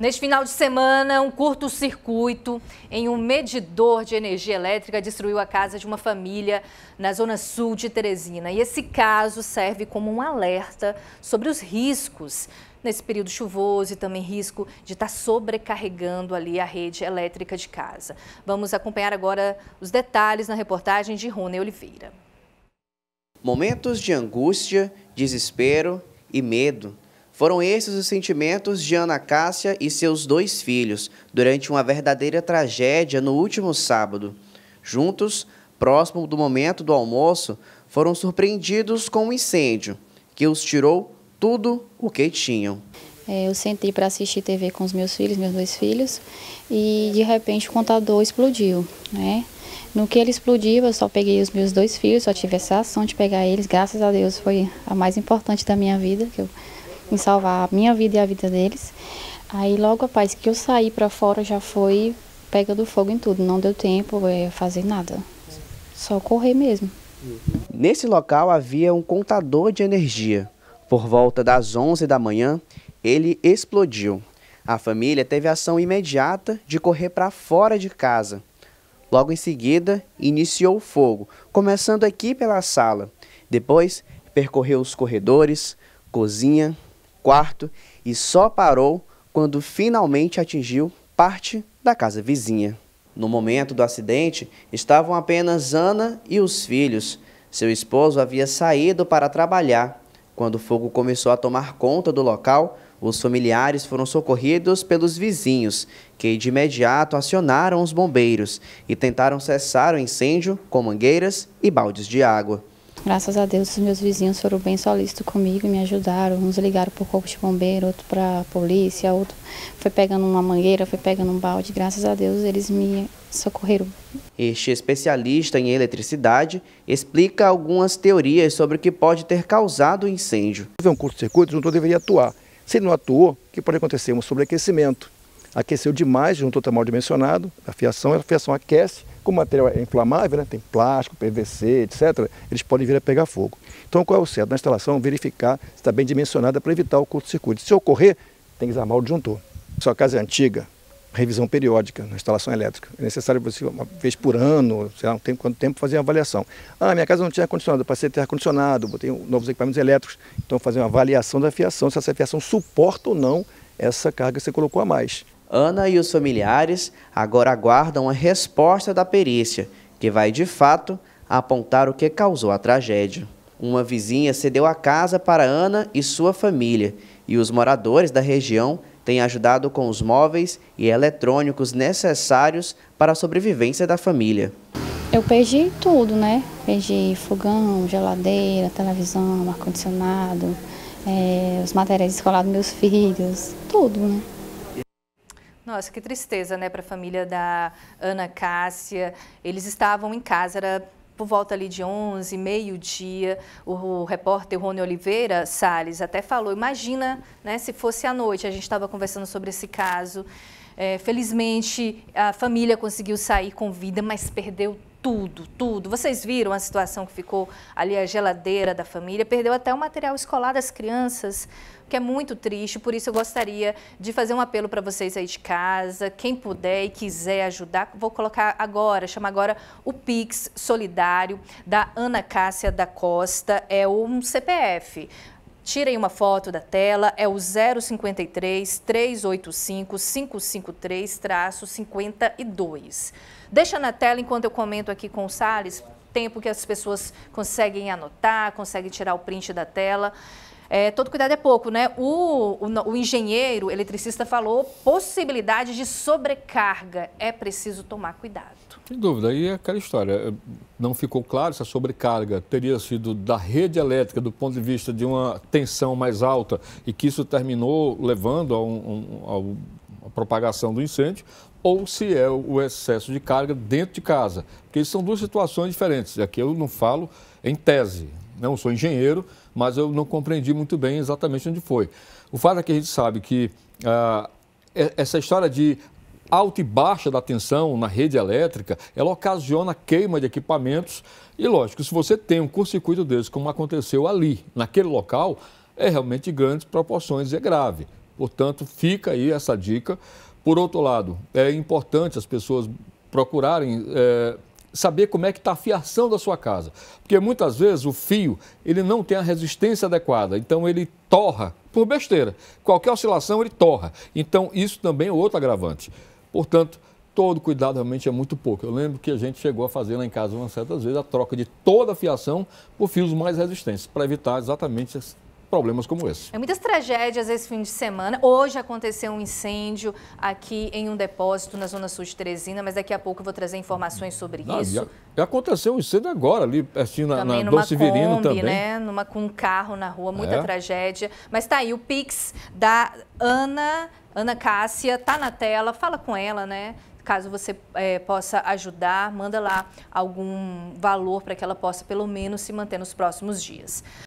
Neste final de semana, um curto-circuito em um medidor de energia elétrica destruiu a casa de uma família na zona sul de Teresina. E esse caso serve como um alerta sobre os riscos nesse período chuvoso e também risco de estar sobrecarregando ali a rede elétrica de casa. Vamos acompanhar agora os detalhes na reportagem de Rony Oliveira. Momentos de angústia, desespero e medo foram esses os sentimentos de Ana Cássia e seus dois filhos durante uma verdadeira tragédia no último sábado. Juntos, próximo do momento do almoço, foram surpreendidos com um incêndio que os tirou tudo o que tinham. É, eu sentei para assistir TV com os meus filhos, meus dois filhos, e de repente o contador explodiu, né? No que ele explodiu, eu só peguei os meus dois filhos, só tive essa ação de pegar eles, graças a Deus foi a mais importante da minha vida, que eu em salvar a minha vida e a vida deles. Aí logo após que eu saí para fora já foi pega do fogo em tudo, não deu tempo é, fazer nada, só correr mesmo. Nesse local havia um contador de energia. Por volta das 11 da manhã, ele explodiu. A família teve ação imediata de correr para fora de casa. Logo em seguida, iniciou o fogo, começando aqui pela sala. Depois, percorreu os corredores, cozinha, quarto e só parou quando finalmente atingiu parte da casa vizinha. No momento do acidente, estavam apenas Ana e os filhos. Seu esposo havia saído para trabalhar. Quando o fogo começou a tomar conta do local, os familiares foram socorridos pelos vizinhos, que de imediato acionaram os bombeiros e tentaram cessar o incêndio com mangueiras e baldes de água. Graças a Deus, os meus vizinhos foram bem solícitos comigo e me ajudaram. Uns ligaram para o corpo de bombeiro, outro para a polícia, outro foi pegando uma mangueira, foi pegando um balde. Graças a Deus, eles me socorreram. Este especialista em eletricidade explica algumas teorias sobre o que pode ter causado o incêndio. Se houver um curto-circuito, o juntor deveria atuar. Se ele não atuou, o que pode acontecer? Um sobreaquecimento. Aqueceu demais, juntor está mal dimensionado, a fiação, a fiação aquece, como o material é inflamável, né, tem plástico, PVC, etc., eles podem vir a pegar fogo. Então, qual é o certo? Na instalação, verificar se está bem dimensionada para evitar o curto-circuito. Se ocorrer, tem que desarmar o disjuntor. Se a casa é antiga, revisão periódica na instalação elétrica. É necessário você, uma vez por ano, sei lá, um tempo, quanto tempo, fazer uma avaliação. Ah, minha casa não tinha ar-condicionado, passei a ter ar-condicionado, botei novos equipamentos elétricos. Então, fazer uma avaliação da fiação, se essa fiação suporta ou não essa carga que você colocou a mais. Ana e os familiares agora aguardam a resposta da perícia, que vai de fato apontar o que causou a tragédia. Uma vizinha cedeu a casa para Ana e sua família, e os moradores da região têm ajudado com os móveis e eletrônicos necessários para a sobrevivência da família. Eu perdi tudo, né? Perdi fogão, geladeira, televisão, ar-condicionado, é, os materiais escolares dos meus filhos, tudo, né? Nossa, que tristeza, né, para a família da Ana Cássia. Eles estavam em casa, era por volta ali de 11, meio-dia, o repórter Rony Oliveira Sales até falou, imagina né, se fosse à noite, a gente estava conversando sobre esse caso, é, felizmente a família conseguiu sair com vida, mas perdeu tudo, tudo. Vocês viram a situação que ficou ali a geladeira da família, perdeu até o material escolar das crianças, que é muito triste. Por isso eu gostaria de fazer um apelo para vocês aí de casa, quem puder e quiser ajudar, vou colocar agora, chama agora o Pix Solidário da Ana Cássia da Costa, é um CPF. Tirem uma foto da tela, é o 053 385 553-52. Deixa na tela enquanto eu comento aqui com o Salles, tempo que as pessoas conseguem anotar, conseguem tirar o print da tela é, todo cuidado é pouco, né? O, o, o engenheiro, o eletricista falou possibilidade de sobrecarga. É preciso tomar cuidado. Sem dúvida. Aí é aquela história. É, não ficou claro se a sobrecarga teria sido da rede elétrica do ponto de vista de uma tensão mais alta e que isso terminou levando a, um, a um a propagação do incêndio ou se é o excesso de carga dentro de casa. Porque são duas situações diferentes. Aqui eu não falo em tese, não né? sou engenheiro, mas eu não compreendi muito bem exatamente onde foi. O fato é que a gente sabe que ah, essa história de alta e baixa da tensão na rede elétrica, ela ocasiona queima de equipamentos e, lógico, se você tem um curto-circuito desse, como aconteceu ali, naquele local, é realmente de grandes proporções e é grave. Portanto, fica aí essa dica. Por outro lado, é importante as pessoas procurarem eh, saber como é que está a fiação da sua casa. Porque muitas vezes o fio ele não tem a resistência adequada, então ele torra por besteira. Qualquer oscilação ele torra. Então isso também é outro agravante. Portanto, todo cuidado realmente é muito pouco. Eu lembro que a gente chegou a fazer lá em casa umas certas vezes a troca de toda a fiação por fios mais resistentes, para evitar exatamente problemas como esse. É muitas tragédias esse fim de semana. Hoje aconteceu um incêndio aqui em um depósito na Zona Sul de Teresina, mas daqui a pouco eu vou trazer informações sobre isso. E aconteceu um incêndio agora ali, assim, na, também na Dom Severino Kombi, também. Né? Numa, com um carro na rua, muita é. tragédia. Mas tá aí o Pix da Ana, Ana Cássia, tá na tela, fala com ela, né? caso você é, possa ajudar, manda lá algum valor para que ela possa pelo menos se manter nos próximos dias.